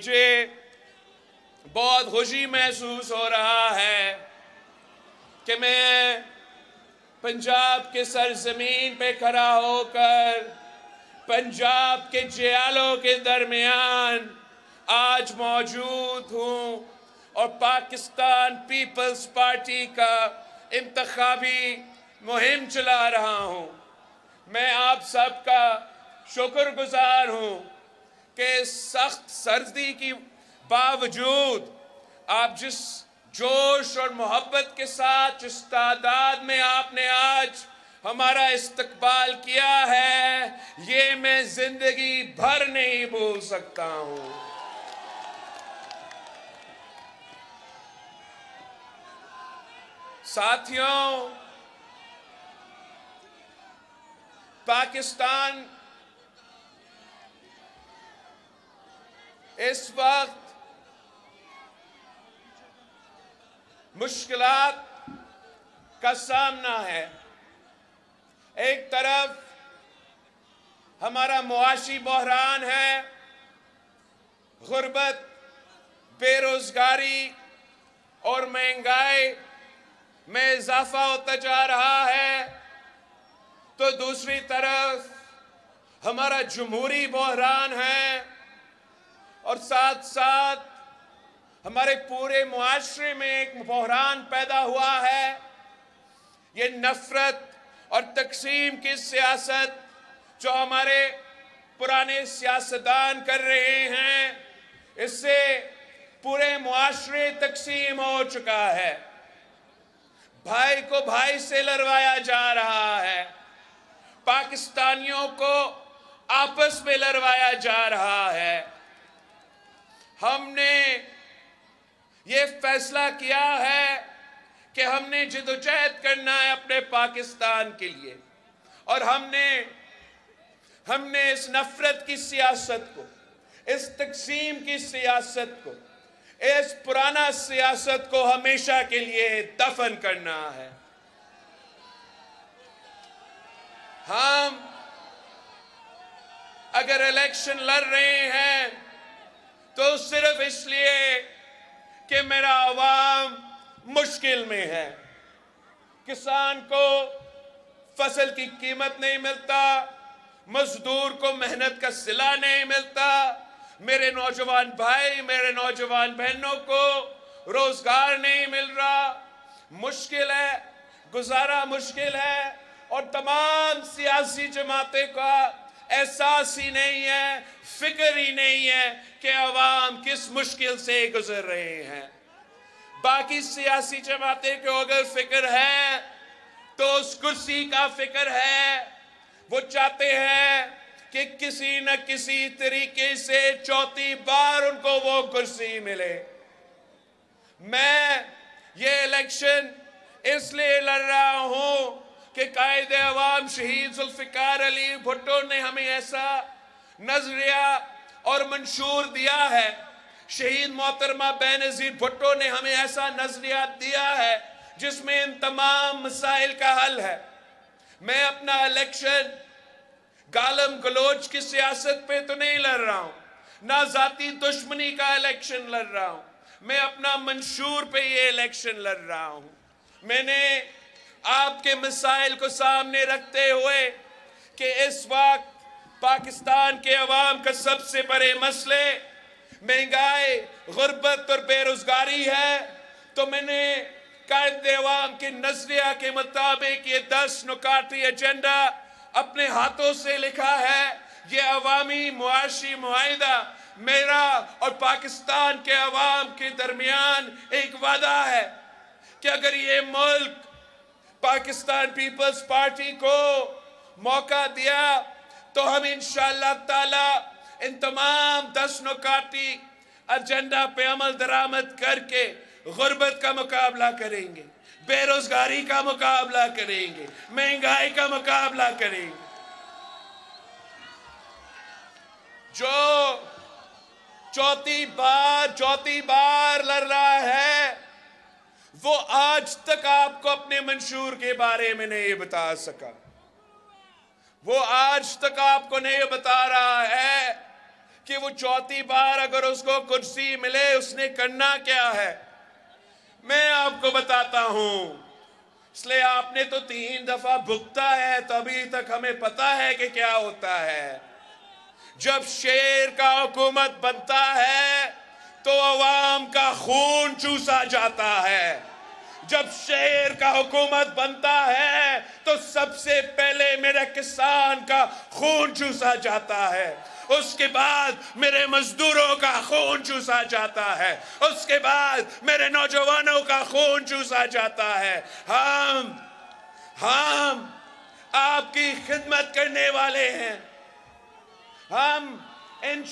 मुझे बहुत खुशी महसूस हो रहा है कि मैं पंजाब के सरजमीन पे खड़ा होकर पंजाब के जयालों के दरमियान आज मौजूद हूँ और पाकिस्तान पीपल्स पार्टी का इंतबी मुहिम चला रहा हूँ मैं आप सबका शुक्रगुजार हूँ कि सख्त सर्दी की बावजूद आप जिस जोश और मोहब्बत के साथ जिस तादाद में आपने आज हमारा इस्तकबाल किया है ये मैं जिंदगी भर नहीं भूल सकता हूं साथियों पाकिस्तान इस वक्त मुश्किल का सामना है एक तरफ हमारा मुआशी बहरान है गुर्बत बेरोजगारी और महंगाई में इजाफा होता जा रहा है तो दूसरी तरफ हमारा जमहूरी बहरान है और साथ साथ हमारे पूरे मुआरे में एक बहरान पैदा हुआ है ये नफरत और तकसीम की सियासत जो हमारे पुराने सियासतदान कर रहे हैं इससे पूरे मुआरे तकसीम हो चुका है भाई को भाई से लड़वाया जा रहा है पाकिस्तानियों को आपस में लड़वाया जा रहा है हमने ये फैसला किया है कि हमने जदोजहद करना है अपने पाकिस्तान के लिए और हमने हमने इस नफरत की सियासत को इस तकसीम की सियासत को इस पुराना सियासत को हमेशा के लिए दफन करना है हम अगर इलेक्शन लड़ रहे हैं तो सिर्फ इसलिए कि मेरा आवाम मुश्किल में है किसान को फसल की कीमत नहीं मिलता मजदूर को मेहनत का सिला नहीं मिलता मेरे नौजवान भाई मेरे नौजवान बहनों को रोजगार नहीं मिल रहा मुश्किल है गुजारा मुश्किल है और तमाम सियासी जमातें का एहसास ही नहीं है फिक्र ही नहीं है कि अवाम किस मुश्किल से गुजर रहे हैं बाकी सियासी जमातें को अगर फिक्र है तो उस कुर्सी का फिक्र है वो चाहते हैं कि किसी न किसी तरीके से चौथी बार उनको वो कुर्सी मिले मैं ये इलेक्शन इसलिए लड़ रहा हूं कि कायद अवाम शहीद जुल्फ़िकार अली भुट्टो ने हमें ऐसा नजरिया और मंशूर दिया है शहीद मोहतरमा बेनज़ीर भुट्टो ने हमें ऐसा नजरिया दिया है जिसमें इन तमाम मसाइल का हल है मैं अपना इलेक्शन गालम गलोच की सियासत पे तो नहीं लड़ रहा हूँ ना जाती दुश्मनी का इलेक्शन लड़ रहा हूँ मैं अपना मंशूर पे ये इलेक्शन लड़ रहा हूँ मैंने आपके मिसाइल को सामने रखते हुए कि इस वक्त पाकिस्तान के अवाम का सबसे बड़े मसले महंगाई गुर्बत और बेरोज़गारी है तो मैंने कायद अवाम के नजरिया के मुताबिक ये दस नुकाती एजेंडा अपने हाथों से लिखा है ये अवामी मुआशी माहिदा मेरा और पाकिस्तान के अवाम के दरमियान एक वादा है कि अगर ये मुल्क पाकिस्तान पीपल्स पार्टी को मौका दिया तो हम इन ताला इन तमाम दस नुकाती एजेंडा पे अमल दरामद करके गुर्बत का मुकाबला करेंगे बेरोजगारी का मुकाबला करेंगे महंगाई का मुकाबला करेंगे जो चौथी बार चौथी बार लड़ रहा है वो आज तक आपको अपने मंशूर के बारे में नहीं बता सका वो आज तक आपको नहीं बता रहा है कि वो चौथी बार अगर उसको कुर्सी मिले उसने करना क्या है मैं आपको बताता हूं इसलिए आपने तो तीन दफा भुगता है तो अभी तक हमें पता है कि क्या होता है जब शेर का हुकूमत बनता है तो अवाम का खून चूसा जाता है जब शेर का हुकूमत बनता है तो सबसे पहले मेरे किसान का खून चूसा जाता है उसके बाद मेरे मजदूरों का खून चूसा जाता है उसके बाद मेरे नौजवानों का खून चूसा जाता है हम हम आपकी खिदमत करने वाले हैं हम इन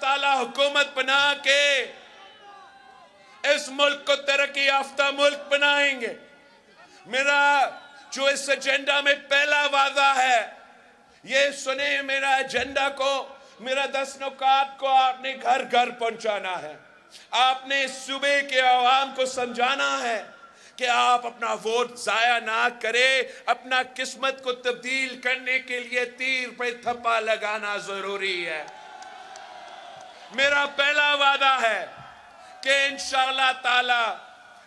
ताला हुकूमत बना के इस मुल्क को तरक्की याफ्ता मुल्क बनाएंगे मेरा जो इस एजेंडा में पहला वादा है ये सुने मेरा एजेंडा को मेरा दस नुकात को आपने घर घर पहुंचाना है आपने सूबे के आवाम को समझाना है कि आप अपना वोट ज़ाया ना करें अपना किस्मत को तब्दील करने के लिए तीर पर थप्पा लगाना ज़रूरी है मेरा पहला वादा है कि इन ताला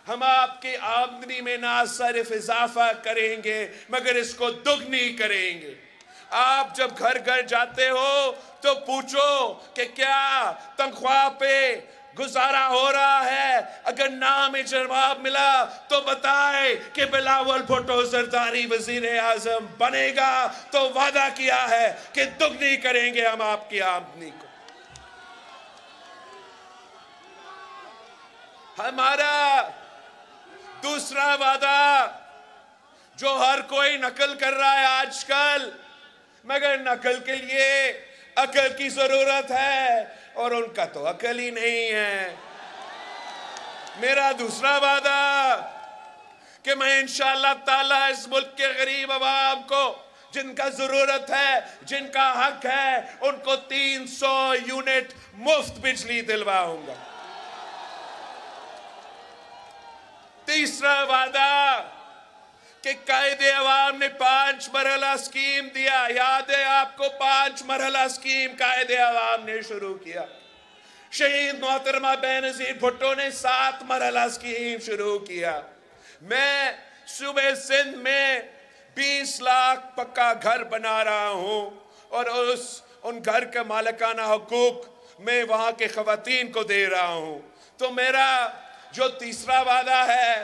हम आपकी आमदनी में ना सिर्फ इजाफा करेंगे मगर इसको दुगनी करेंगे आप जब घर घर जाते हो तो पूछो कि क्या तनख्वाह पे गुजारा हो रहा है अगर नाम जवाब मिला तो बताए कि बिलावल भुट्टो सरदारी वजीर आजम बनेगा तो वादा किया है कि दुगनी करेंगे हम आपकी आमदनी को हमारा दूसरा वादा जो हर कोई नकल कर रहा है आजकल मगर नकल के लिए अकल की जरूरत है और उनका तो अकल ही नहीं है मेरा दूसरा वादा कि मैं इंशाल्लाह ताला इस मुल्क के गरीब अवाम को जिनका जरूरत है जिनका हक है उनको 300 यूनिट मुफ्त बिजली दिलवाऊंगा तीसरा वादा कि कायदे अवाम ने पांच मरहला स्कीम दिया याद है आपको पांच मरहला स्कीम कायदे अवाम ने शुरू किया शहीद मोहतरमा बेनजीर भुट्टो ने सात मरहला स्कीम शुरू किया मैं सुबह सिंध में बीस लाख पक्का घर बना रहा हूं और उस उन घर के मालिकाना हकूक मैं वहां के ख़वान को दे रहा हूं तो मेरा जो तीसरा वादा है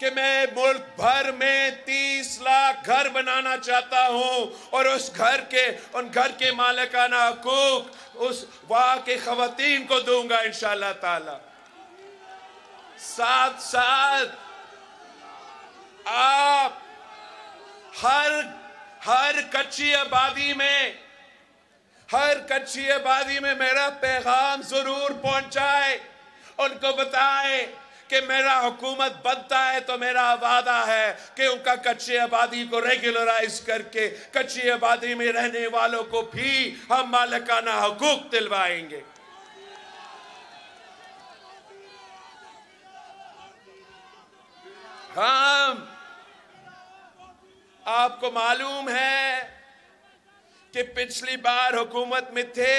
कि मैं मुल्क भर में तीस लाख घर बनाना चाहता हूं और उस घर के उन घर के मालिकाना हकूक उस वाह के खातन को दूंगा इन ताला साथ साथ आप हर हर कच्ची आबादी में हर कच्ची आबादी में मेरा पैगाम जरूर पहुंचाए उनको बताए कि मेरा हुकूमत बनता है तो मेरा वादा है कि उनका कच्ची आबादी को रेगुलराइज करके कच्ची आबादी में रहने वालों को भी हम मालकाना हकूक दिलवाएंगे हम आपको मालूम है कि पिछली बार हुकूमत में थे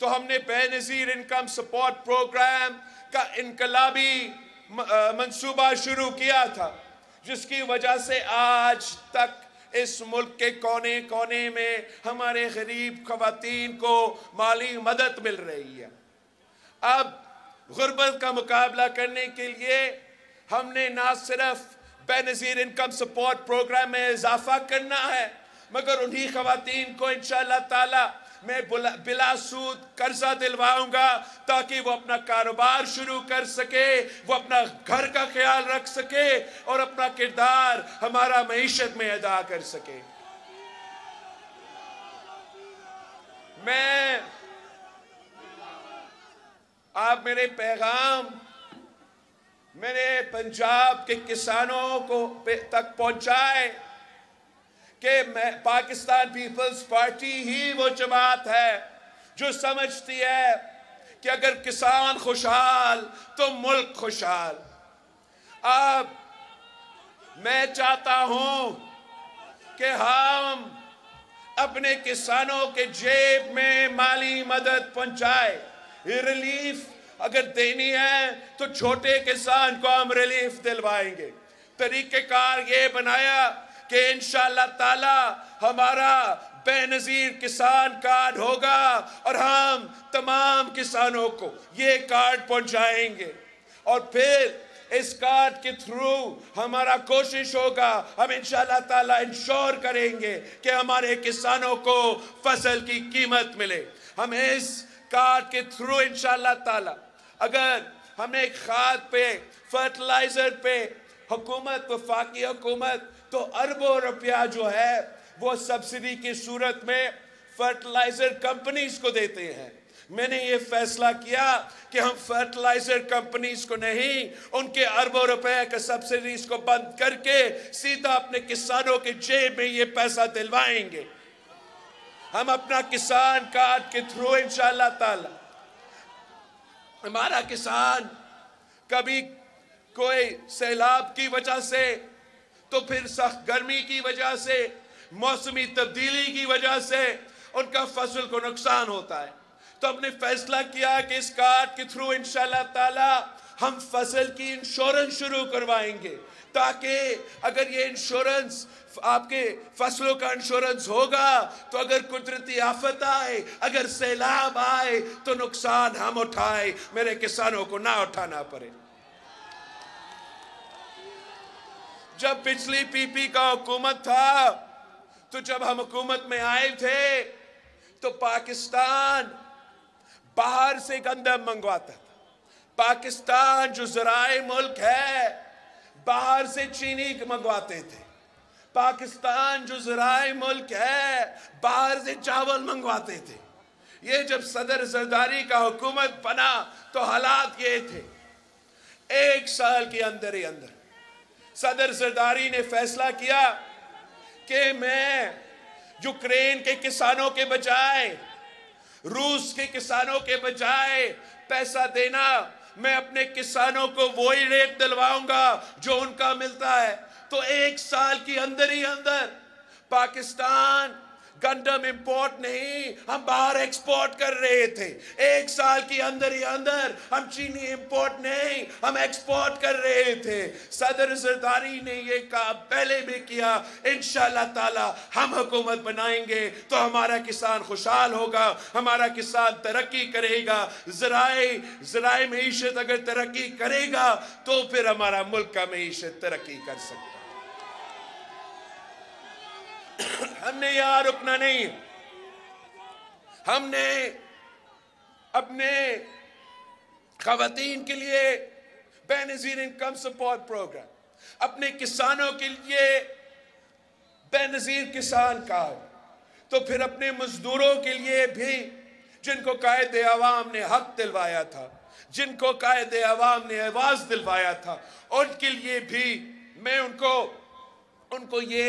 तो हमने बेनज़ीर इनकम सपोर्ट प्रोग्राम का इनकलाबी मंसूबा शुरू किया था जिसकी वजह से आज तक इस मुल्क के कोने कोने में हमारे गरीब खातन को माली मदद मिल रही है अब गुर्बत का मुकाबला करने के लिए हमने ना सिर्फ बेनज़ीर इनकम सपोर्ट प्रोग्राम में इजाफा करना है मगर उन्हीं खुतिन को इन ताला मैं बिला सूद कर्जा दिलवाऊंगा ताकि वो अपना कारोबार शुरू कर सके वो अपना घर का ख्याल रख सके और अपना किरदार हमारा मीशत में अदा कर सके मैं आप मेरे पैगाम मेरे पंजाब के किसानों को तक पहुंचाए कि पाकिस्तान पीपल्स पार्टी ही वो जमात है जो समझती है कि अगर किसान खुशहाल तो मुल्क खुशहाल अब मैं चाहता हूं कि हम अपने किसानों के जेब में माली मदद पहुंचाए रिलीफ अगर देनी है तो छोटे किसान को हम रिलीफ दिलवाएंगे तरीक़ेकार ये बनाया कि इन ताला हमारा बेनज़ीर किसान कार्ड होगा और हम तमाम किसानों को ये कार्ड पहुंचाएंगे और फिर इस कार्ड के थ्रू हमारा कोशिश होगा हम इन ताला इंश्योर करेंगे कि हमारे किसानों को फसल की कीमत मिले हम इस कार्ड के थ्रू इन ताला अगर हमें खाद पे फर्टिलाइज़र पे हुकूमत वफाकी हुकूमत तो अरबों रुपया जो है वो सब्सिडी की सूरत में फर्टिलाइजर कंपनीज को देते हैं मैंने ये फैसला किया कि हम फर्टिलाइजर कंपनीज को नहीं उनके अरबों रुपए के सब्सिडीज को बंद करके सीधा अपने किसानों के जेब में ये पैसा दिलवाएंगे हम अपना किसान कार्ड के थ्रू इंशाल्लाह ताला हमारा किसान कभी कोई सैलाब की वजह से तो फिर सख्त गर्मी की वजह से मौसमी तब्दीली की वजह से उनका फसल को नुकसान होता है तो हमने फैसला किया कि इस कार्ड के थ्रू इन ताला हम फसल की इंश्योरेंस शुरू करवाएंगे ताकि अगर ये इंश्योरेंस आपके फसलों का इंश्योरेंस होगा तो अगर कुदरती आफत आए अगर सैलाब आए तो नुकसान हम उठाए मेरे किसानों को ना उठाना पड़े जब पिछली पीपी का हुकूमत था तो जब हम हुकूमत में आए थे तो पाकिस्तान बाहर से गंदम मंगवाता था पाकिस्तान जो जराए मुल्क है बाहर से चीनी मंगवाते थे पाकिस्तान जो जराए मुल्क है बाहर से चावल मंगवाते थे ये जब सदर जरदारी का हुकूमत बना तो हालात ये थे एक साल के अंदर ही अंदर सदर जरदारी ने फैसला किया कि मैं यूक्रेन के किसानों के बजाय रूस के किसानों के बजाय पैसा देना मैं अपने किसानों को वही रेट दिलवाऊंगा जो उनका मिलता है तो एक साल के अंदर ही अंदर पाकिस्तान गंडम इंपोर्ट नहीं हम बाहर एक्सपोर्ट कर रहे थे एक साल के अंदर ही अंदर हम चीनी इंपोर्ट नहीं हम एक्सपोर्ट कर रहे थे सदर जरदारी ने ये कहा पहले भी किया इन ताला हम हुकूमत बनाएंगे तो हमारा किसान खुशहाल होगा हमारा किसान तरक्की करेगा जरा जरा मीशत अगर तरक्की करेगा तो फिर हमारा मुल्क का मीशत तरक्की कर सकता हमने यहां रुकना नहीं हमने अपने खातन के लिए बेनजीर इनकम सपोर्ट प्रोग्राम अपने किसानों के लिए बेनजीर किसान कार्ड तो फिर अपने मजदूरों के लिए भी जिनको कायद अवाम ने हक दिलवाया था जिनको कायद अवाम ने आवाज दिलवाया था उनके लिए भी मैं उनको उनको ये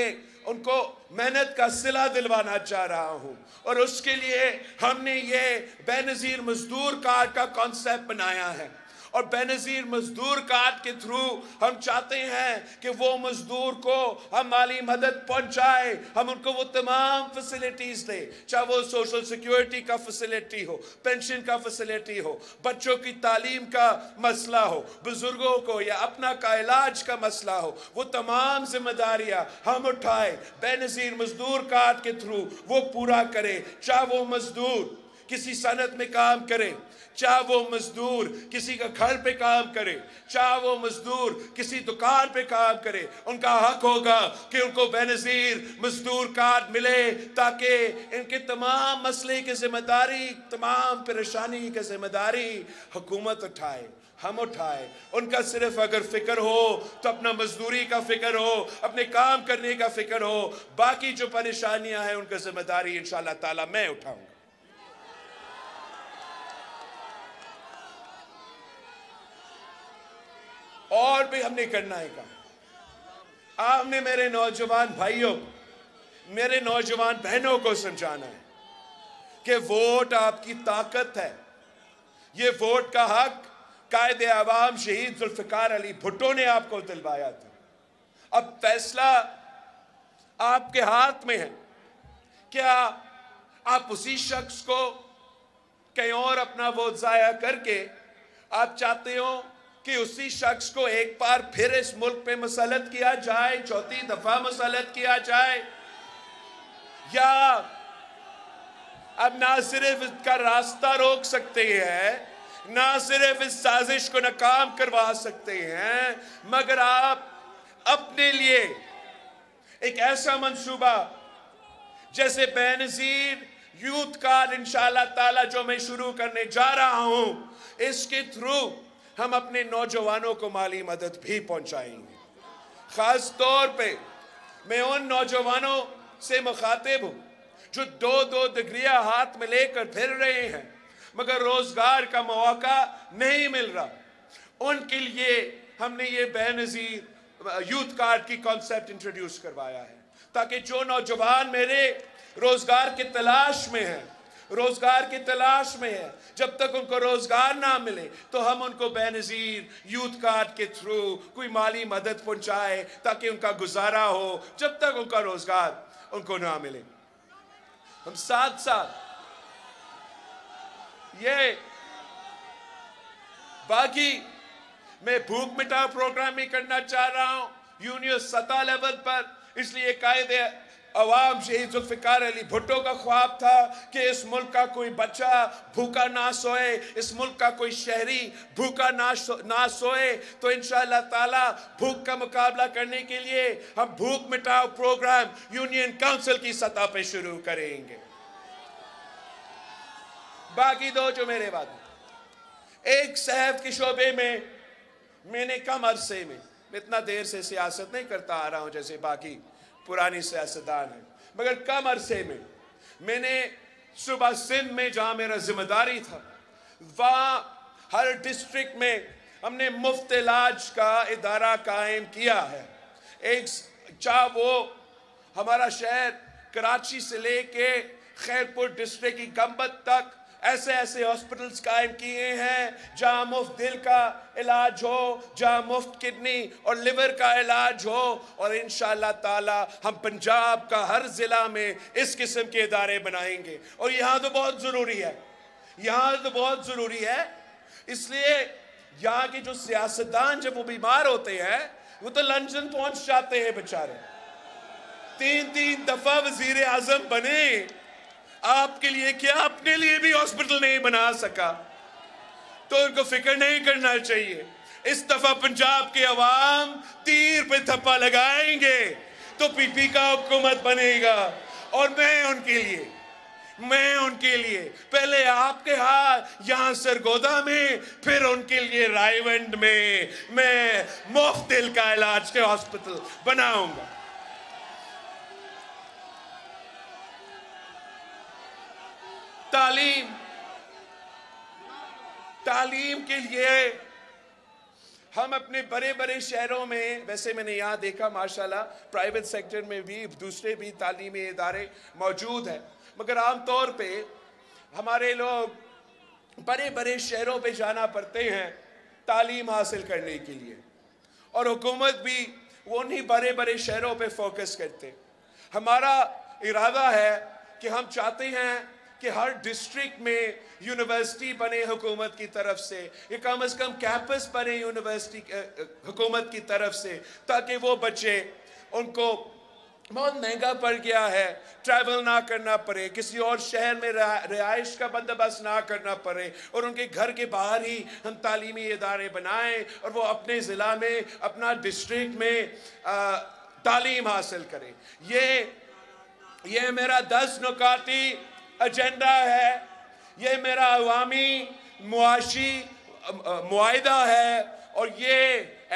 उनको मेहनत का सिला दिलवाना चाह रहा हूँ और उसके लिए हमने ये बेनज़ीर मज़दूर कार्ड का कॉन्सेप्ट बनाया है और बेनज़ीर मज़दूर कार्ड के थ्रू हम चाहते हैं कि वो मज़दूर को हम माली मदद पहुंचाए हम उनको वो तमाम फैसिलिटीज़ दें चाहे वो सोशल सिक्योरिटी का फैसिलिटी हो पेंशन का फैसिलिटी हो बच्चों की तालीम का मसला हो बुज़ुर्गों को या अपना का इलाज का मसला हो वो तमाम जिम्मेदारियाँ हम उठाए बेनज़ीर मज़दूर कार्ड के थ्रू वो पूरा करें चाहे वो मज़दूर किसी सनत में काम करे चाहे वो मज़दूर किसी का घर पे काम करे चाहे वो मज़दूर किसी दुकान पे काम करे उनका हक होगा कि उनको बेनज़ीर मज़दूर कार्ड मिले ताकि इनके तमाम मसले की जिम्मेदारी तमाम परेशानी की जिम्मेदारी हुकूमत उठाए हम उठाए उनका सिर्फ अगर फिक्र हो तो अपना मजदूरी का फिक्र हो अपने काम करने का फिक्र हो बाकी जो परेशानियां हैं उनका जिम्मेदारी इन ताला मैं उठाऊंगा और भी हमने करना है काम आपने मेरे नौजवान भाइयों मेरे नौजवान बहनों को समझाना है कि वोट आपकी ताकत है ये वोट का हक कायदे आवाम शहीद जुल्फ़िकार अली भुट्टो ने आपको दिलवाया था अब फैसला आपके हाथ में है क्या आप उसी शख्स को कहीं और अपना वोट ज़ाया करके आप चाहते हो कि उसी शख्स को एक बार फिर इस मुल्क पे मसलत किया जाए चौथी दफा मसलत किया जाए या अब ना सिर्फ इसका रास्ता रोक सकते हैं ना सिर्फ इस साजिश को नाकाम करवा सकते हैं मगर आप अपने लिए एक ऐसा मंसूबा जैसे बेनजीर यूथ कार्ड इंशाल्लाह ताला जो मैं शुरू करने जा रहा हूं इसके थ्रू हम अपने नौजवानों को माली मदद भी पहुंचाएंगे खास तौर पे मैं उन नौजवानों से मुखातिब हूं जो दो दो डिग्रिया हाथ में लेकर फिर रहे हैं मगर रोजगार का मौका नहीं मिल रहा उनके लिए हमने ये बेनज़ीर यूथ कार्ड की कॉन्सेप्ट इंट्रोड्यूस करवाया है ताकि जो नौजवान मेरे रोजगार की तलाश में हैं रोजगार की तलाश में है जब तक उनको रोजगार ना मिले तो हम उनको बेनज़ीर यूथ कार्ड के थ्रू कोई माली मदद पहुंचाए ताकि उनका गुजारा हो जब तक उनका रोजगार उनको ना मिले हम साथ साथ ये बाकी मैं भूख मिटाओ प्रोग्राम भी करना चाह रहा हूं यूनियो सता लेवल पर इसलिए कायदे अवाम शहीद जुल्फ़िकार अली भुट्टो का ख्वाब था कि इस मुल्क का कोई बच्चा भूखा ना सोए इस मुल्क का कोई शहरी भूखा ना सो, ना सोए तो इन ताला भूख का मुकाबला करने के लिए हम भूख मिटाओ प्रोग्राम यूनियन काउंसिल की सतह पर शुरू करेंगे बाकी दो जो मेरे बाद एक सेहत के शोबे में मैंने कम अरसे में इतना देर से सियासत नहीं करता आ रहा हूँ जैसे बाकी पुरानी सियासतदान है मगर कम अरसे में मैंने सुबह सिंध में जहाँ मेरा जिम्मेदारी था वहाँ हर डिस्ट्रिक्ट में हमने मुफ्त इलाज का इदारा कायम किया है एक चाह वो हमारा शहर कराची से लेके खैरपुर डिस्ट्रिक्ट की गंबत तक ऐसे ऐसे हॉस्पिटल्स कायम किए हैं जहाँ मुफ्त दिल का इलाज हो जहाँ मुफ्त किडनी और लिवर का इलाज हो और इन ताला हम पंजाब का हर ज़िला में इस किस्म के इदारे बनाएंगे और यहाँ तो बहुत ज़रूरी है यहाँ तो बहुत ज़रूरी है इसलिए यहाँ के जो सियासतदान जब वो बीमार होते हैं वो तो लंदन पहुँच जाते हैं बेचारे तीन तीन दफ़ा वज़ी अजम बने आपके लिए क्या अपने लिए भी हॉस्पिटल नहीं बना सका तो उनको फिक्र नहीं करना चाहिए इस दफा पंजाब के अवाम तीर पे थप्पा लगाएंगे तो पीपी का हुकूमत बनेगा और मैं उनके लिए मैं उनके लिए पहले आपके हाथ यहां सरगोदा में फिर उनके लिए रायवंड में मैं मुफ्त दिल का इलाज के हॉस्पिटल बनाऊंगा तालीम तालीम के लिए हम अपने बड़े बड़े शहरों में वैसे मैंने यहाँ देखा माशाल्लाह प्राइवेट सेक्टर में भी दूसरे भी तालीमी इदारे मौजूद हैं मगर आमतौर पे हमारे लोग बड़े बड़े शहरों पे जाना पड़ते हैं तालीम हासिल करने के लिए और हुकूमत भी वो नहीं बड़े बड़े शहरों पे फोकस करते हमारा इरादा है कि हम चाहते हैं कि हर डिस्ट्रिक्ट में यूनिवर्सिटी बने हुकूमत की तरफ से ये कम अज़ कम कैंपस बने यूनिवर्सिटी हुकूमत की तरफ से ताकि वो बच्चे उनको बहुत महंगा पड़ गया है ट्रैवल ना करना पड़े किसी और शहर में रिहाइश का बंदोबस्त ना करना पड़े और उनके घर के बाहर ही हम तालीमी इदारे बनाएं और वो अपने ज़िला में अपना डिस्ट्रिक्ट में आ, तालीम हासिल करें ये ये मेरा दस नुकाती एजेंडा है ये मेरा अवामी मुआशी मुआदा है और ये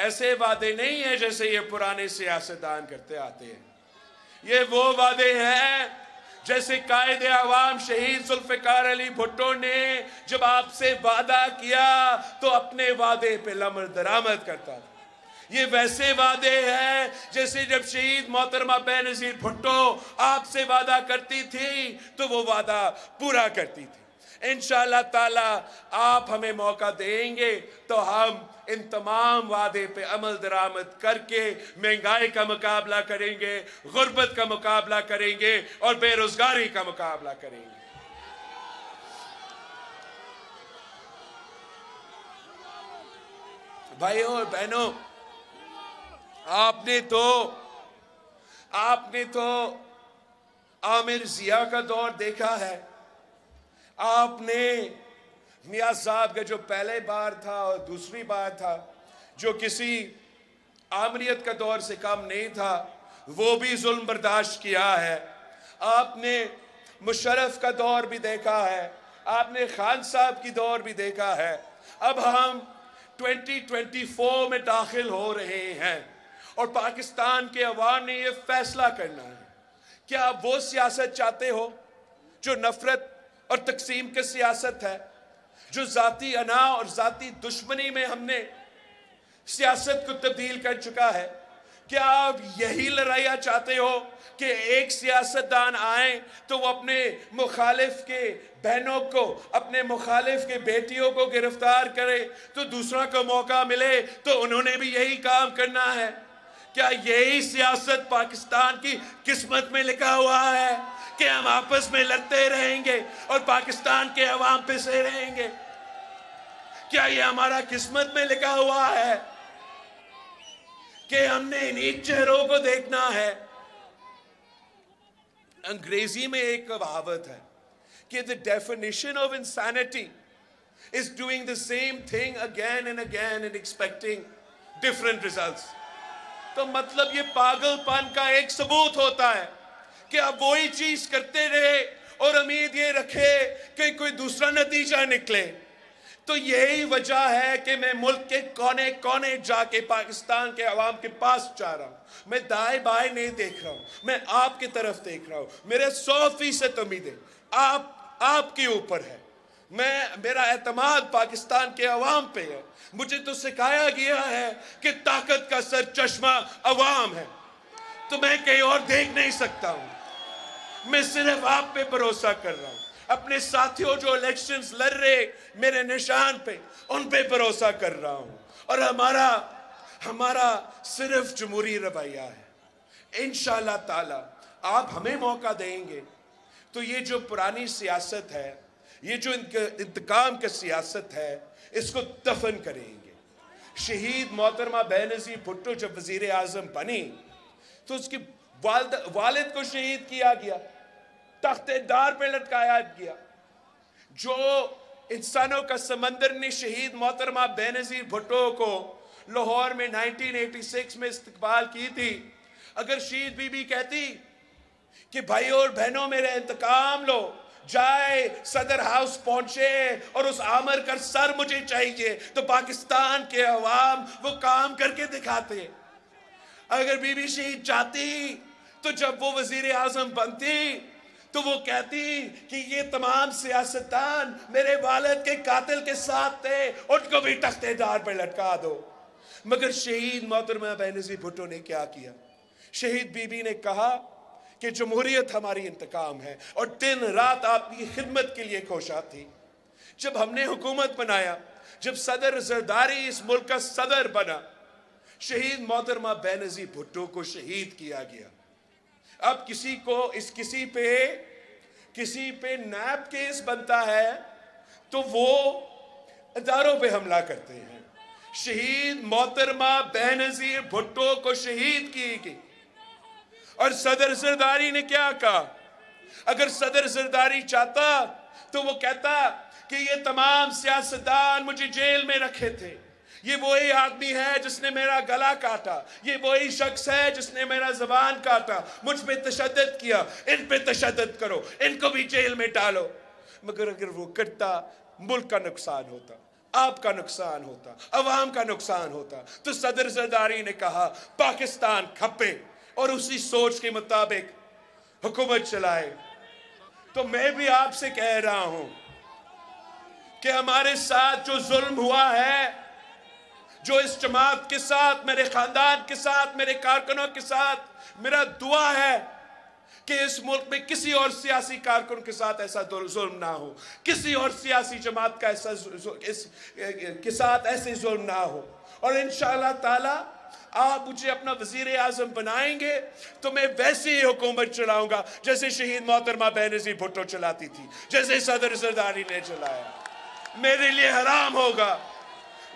ऐसे वादे नहीं है जैसे ये पुराने सियासतदान करते आते हैं ये वो वादे हैं जैसे कायद अवाम शहीद जुल्फ़िकार अली भुट्टो ने जब आपसे वादा किया तो अपने वादे पे लमर दरामद करता था ये वैसे वादे हैं जैसे जब शहीद मोहतरमा बेनज़ीर भुट्टो आपसे वादा करती थी तो वो वादा पूरा करती थी इन ताला आप हमें मौका देंगे तो हम इन तमाम वादे पे अमल दरामद करके महंगाई का मुकाबला करेंगे गुर्बत का मुकाबला करेंगे और बेरोज़गारी का मुकाबला करेंगे भाइयों और बहनों आपने तो आपने तो आमिर जिया का दौर देखा है आपने मिया साहब का जो पहले बार था और दूसरी बार था जो किसी आमरीत का दौर से कम नहीं था वो भी जुल्म बर्दाश्त किया है आपने मुशरफ का दौर भी देखा है आपने खान साहब की दौर भी देखा है अब हम 2024 में दाखिल हो रहे हैं और पाकिस्तान के अवाम ने यह फैसला करना है क्या आप वो सियासत चाहते हो जो नफरत और तकसीम की सियासत है जो ज़ाती अना और ज़ाती दुश्मनी में हमने सियासत को तब्दील कर चुका है क्या आप यही लड़ाइया चाहते हो कि एक सियासतदान आए तो वो अपने मुखालिफ के बहनों को अपने मुखालिफ के बेटियों को गिरफ्तार करे तो दूसरा को मौका मिले तो उन्होंने भी यही काम करना है क्या यही सियासत पाकिस्तान की किस्मत में लिखा हुआ है कि हम आपस में लड़ते रहेंगे और पाकिस्तान के अवाम पे से रहेंगे क्या ये हमारा किस्मत में लिखा हुआ है कि हमने इन्हीं चेहरों को देखना है अंग्रेजी में एक कहावत है कि the definition of insanity is doing the same thing again and again and expecting different results तो मतलब ये पागलपन का एक सबूत होता है कि आप वही चीज करते रहे और उम्मीद ये रखे कि कोई दूसरा नतीजा निकले तो यही वजह है कि मैं मुल्क के कोने कोने जाके पाकिस्तान के अवाम के पास जा रहा हूं मैं दाएं बाएं नहीं देख रहा हूं मैं आपकी तरफ देख रहा हूं मेरे सौ फीसद उम्मीदें आप आपके ऊपर है मैं मेरा एतमाद पाकिस्तान के अवाम पे है मुझे तो सिखाया गया है कि ताकत का सर चश्मा अवाम है तो मैं कहीं और देख नहीं सकता हूं मैं सिर्फ आप पे भरोसा कर रहा हूँ अपने साथियों जो इलेक्शन लड़ रहे मेरे निशान पे उन पे भरोसा कर रहा हूँ और हमारा हमारा सिर्फ जमहूरी रवैया है इन ताला आप हमें मौका देंगे तो ये जो पुरानी सियासत है ये जो इनके इंतकाम की सियासत है इसको दफन करेंगे शहीद मोहतरमा बेनजी भुट्टो जब वजीर आजम बनी तो उसकी वालद वालिद को शहीद किया गया तख्तेदार दार पर लटकाया गया जो इंसानों का समंदर ने शहीद मोहतरमा बेनज़ीर भुट्टो को लाहौर में 1986 में इस्तकबाल की थी अगर शहीद बीबी कहती कि भाई और बहनों मेरा इंतकाम लो जाए सदर हाउस पहुंचे और उस आमर का सर मुझे चाहिए तो पाकिस्तान के अवाम वो काम करके दिखाते अगर बीबी शहीद चाहती तो जब वो वजीर आजम बनती तो वो कहती कि ये तमाम सियासतदान मेरे वालद के कातिल के साथ थे उनको भी तख्तेदार पर लटका दो मगर शहीद मोहतरमा बनजी भुट्टो ने क्या किया शहीद बीबी ने कहा कि जमहूरीत हमारी इंतकाम है और दिन रात आपकी खिदमत के लिए कोशा थी जब हमने हुकूमत बनाया जब सदर जरदारी इस मुल्क का सदर बना शहीद मोहतरमा बेनजी भुट्टो को शहीद किया गया अब किसी को इस किसी पे किसी पे नैप केस बनता है तो वो इधारों पे हमला करते हैं शहीद मोहतरमा बेनजीर भुट्टो को शहीद की गई और सदर सरदारी ने क्या कहा अगर सदर सरदारी चाहता तो वो कहता कि ये तमाम सियासतदान मुझे जेल में रखे थे ये वही आदमी है जिसने मेरा गला काटा ये वही शख्स है जिसने मेरा जबान काटा मुझ पे तशद किया इन पे तशद करो इनको भी जेल में डालो मगर अगर वो करता मुल्क का नुकसान होता आपका नुकसान होता अवाम का नुकसान होता तो सदर सरदारी ने कहा पाकिस्तान खपे और उसी सोच के मुताबिक हुकूमत चलाए तो मैं भी आपसे कह रहा हूं कि हमारे साथ जो जुल्म हुआ है जो इस जमात के साथ मेरे खानदान के साथ मेरे कारकुनों के साथ मेरा दुआ है कि इस मुल्क में किसी और सियासी कारकुन के साथ ऐसा जुल्म ना हो किसी और सियासी जमात का ऐसा इस के साथ ऐसे जुल्म ना हो और इन ताला आप मुझे अपना वजीर आजम बनाएंगे तो मैं वैसे ही हुकूमत चलाऊंगा जैसे शहीद मोहतरमा बहनजी भुट्टो चलाती थी जैसे सदर सरदारी ने चलाया मेरे लिए हराम होगा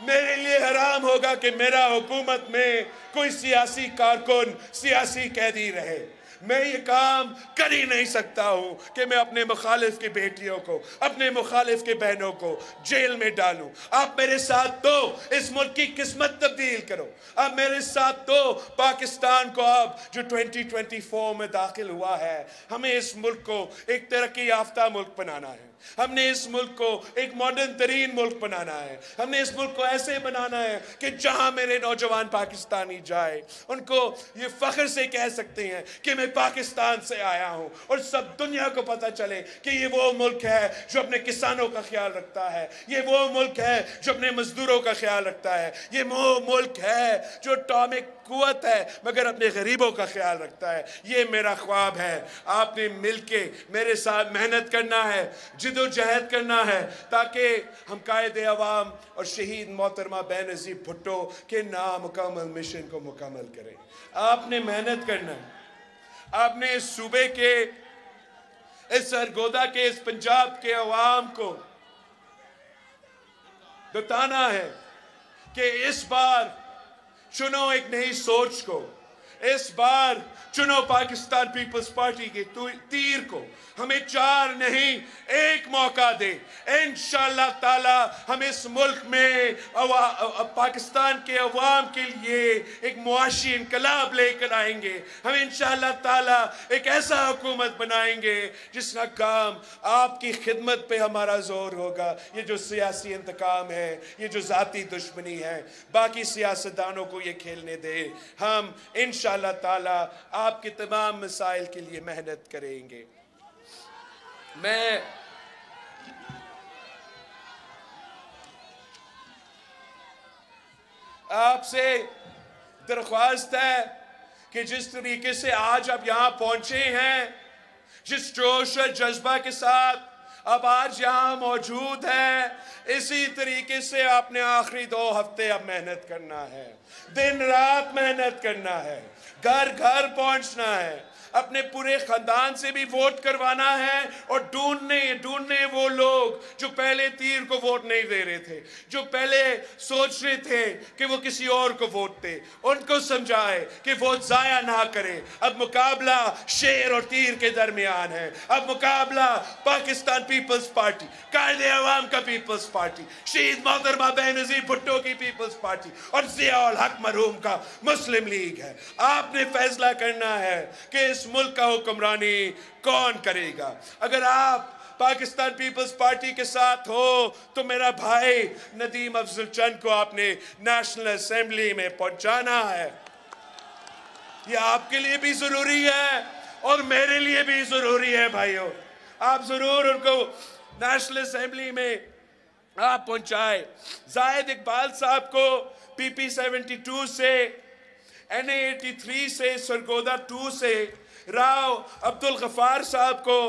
मेरे लिए हराम होगा कि मेरा हुकूमत में कोई सियासी कारकुन सियासी कैदी रहे मैं ये काम कर ही नहीं सकता हूँ कि मैं अपने मुखालिफ की बेटियों को अपने मुखालिफ की बहनों को जेल में डालूँ आप मेरे साथ दो इस मुल्क की किस्मत तब्दील करो आप मेरे साथ दो पाकिस्तान को अब जो 2024 में दाखिल हुआ है हमें इस मुल्क को एक तरक्की याफ्ता मुल्क बनाना है हमने इस मुल्क को एक मॉडर्न तरीन मुल्क बनाना है हमने इस मुल्क को ऐसे बनाना है कि जहां मेरे नौजवान पाकिस्तानी जाए उनको ये फ़ख्र से कह सकते हैं कि मैं पाकिस्तान से आया हूं और सब दुनिया को पता चले कि ये वो मुल्क है जो अपने किसानों का ख्याल रखता है ये वो मुल्क है जो अपने मज़दूरों का ख्याल रखता है ये वो मुल्क है जो टॉमिक कुत है मगर अपने गरीबों का ख्याल रखता है ये मेरा ख्वाब है आपने मिल मेरे साथ मेहनत करना है जिस जदोजहद करना है ताकि हम कायद अवाम और शहीद मोहतरमा नजीब भुट्टो के नामकमल मिशन को मुकमल करें आपने मेहनत करना है आपने इस सूबे के इस सरगोदा के इस पंजाब के अवाम को बताना है कि इस बार चुनो एक नई सोच को इस बार चुनो पाकिस्तान पीपल्स पार्टी के तीर को हमें चार नहीं एक मौका दे इन ताला हम इस मुल्क में अवा, अवा, पाकिस्तान के अवाम के लिए एक मुआशी इनकलाब लेकर आएंगे हम इन ताला एक ऐसा हुकूमत बनाएंगे जिसका काम आपकी खिदमत पे हमारा जोर होगा ये जो सियासी इंतकाम है ये जो ज़ाती दुश्मनी है बाकी सियासतदानों को ये खेलने दे हम इन ताला आपके तमाम मसाइल के लिए मेहनत करेंगे मैं आपसे दरख्वास्त है कि जिस तरीके से आज आप यहां पहुंचे हैं जिस जोश और जज्बा के साथ अब आज यहां मौजूद है इसी तरीके से आपने आखिरी दो हफ्ते अब मेहनत करना है दिन रात मेहनत करना है घर घर पहुंचना है अपने पूरे ख़ानदान से भी वोट करवाना है और ढूंढने ढूंढने वो लोग जो पहले तीर को वोट नहीं दे रहे थे जो पहले सोच रहे थे कि वो किसी और को वोट दे उनको समझाए कि वोट ज़ाया ना करें अब मुकाबला शेर और तीर के दरमियान है अब मुकाबला पाकिस्तान पीपल्स पार्टी कायदे अवाम का पीपल्स पार्टी शहीद मोहतरमा बेनजीर भुट्टो की पीपल्स पार्टी और जियाल हक मरूम का मुस्लिम लीग है आपने फैसला करना है कि इस इस मुल्क का हुक्मरानी कौन करेगा अगर आप पाकिस्तान पीपल्स पार्टी के साथ हो तो मेरा भाई नदीम अफजल चंद को आपने नेशनल असेंबली में पहुंचाना है ये आपके लिए भी ज़रूरी है और मेरे लिए भी ज़रूरी है भाइयों आप ज़रूर उनको नेशनल असेंबली में आप पहुंचाए जायद इकबाल साहब को पीपी 72 से एन ए 83 से सरगोदा 2 से राव अब्दुल गफार साहब को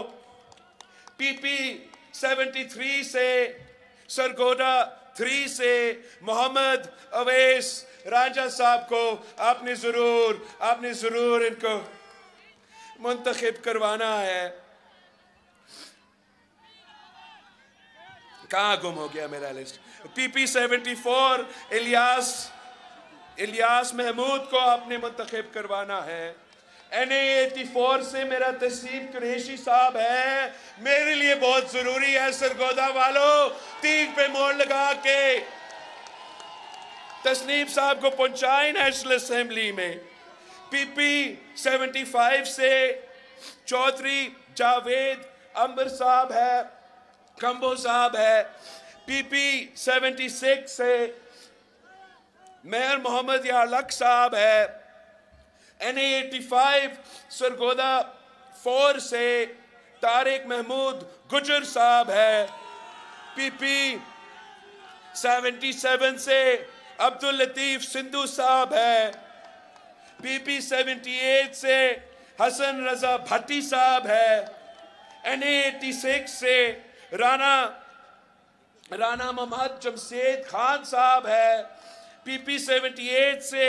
पीपी 73 से सरगोडा थ्री से मोहम्मद अवेस राजा साहब को आपने ज़रूर आपने ज़रूर इनको मुंतखब करवाना है कहा गुम हो गया मेरा list PP seventy four Ilyas Ilyas Mahmood को आपने मुंतखब करवाना है एन एटी फोर से मेरा तसीब कुरेशी साहब है मेरे लिए बहुत ज़रूरी है सरगोदा वालों तीन पे मोड़ लगा के तस्नीम साहब को पहुंचाए नेशनल असम्बली में पीपी 75 से चौधरी जावेद अंबर साहब है कंबो साहब है पीपी 76 से मेयर मोहम्मद यालक साहब है N eighty five Sargodha four से तारिक महमूद गुजर साहब है पीपी सेवेंटी सेवन से अब्दुल लतीफ़ सिंधु साहब है पीपी सेवेंटी एट से हसन रजा भट्टी साहब है एन एटी सिक्स से राना राना मोहम्मद जमशेद खान साहब है पीपी सेवेंटी एट से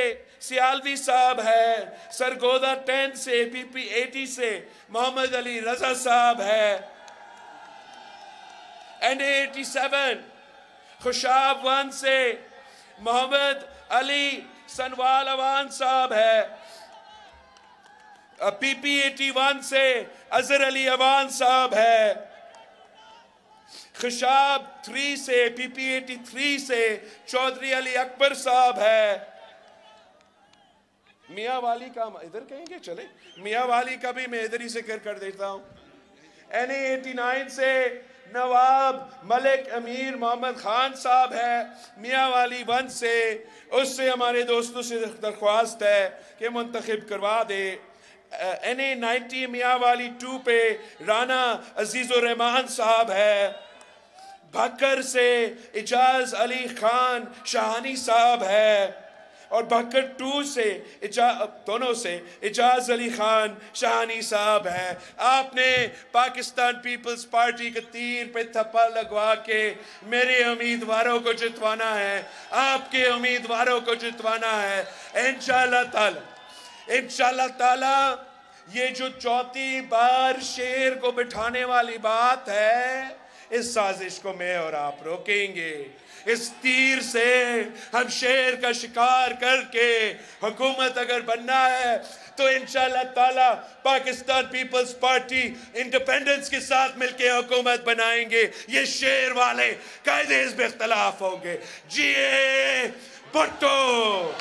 सियालवी साहब है सरगोदा टेन से पीपी एटी से मोहम्मद अली रजा साहब है N eighty seven Khushab one से मोहम्मद अली सनवाल अवान साहब है पीपी एटी वन से अजहर अली अवान साहब है खशाब थ्री से पीपी एटी थ्री से चौधरी अली अकबर साहब है मियाँ वाली का इधर कहेंगे चले मियाँ वाली का भी मैं इधर ही जिक्र कर देता हूँ एन एटी नाइन से नवाब मलिक अमीर मोहम्मद खान साहब है मियाँ वाली वन से उससे हमारे दोस्तों से दरख्वास्त है कि मुंतखब करवा दे एन ए नाइन्टी मियाँ वाली टू पे राना अजीज़ुररहमान साहब है भक्कर से एजाज अली खान शाहानी साहब है और भक्कर टू से इजा दोनों से एजाज अली खान शाहानी साहब है आपने पाकिस्तान पीपल्स पार्टी के तीर पे थप्पा लगवा के मेरे उम्मीदवारों को जितवाना है आपके उम्मीदवारों को जितवाना है इन ताला इन ताला ये जो चौथी बार शेर को बिठाने वाली बात है इस साजिश को मैं और आप रोकेंगे इस तीर से हम शेर का शिकार करके हुकूमत अगर बनना है तो इन ताला पाकिस्तान पीपल्स पार्टी इंडिपेंडेंस के साथ मिलके हुकूमत बनाएंगे ये शेर वाले कायदे इस इख्तलाफ होंगे जी भुट्टो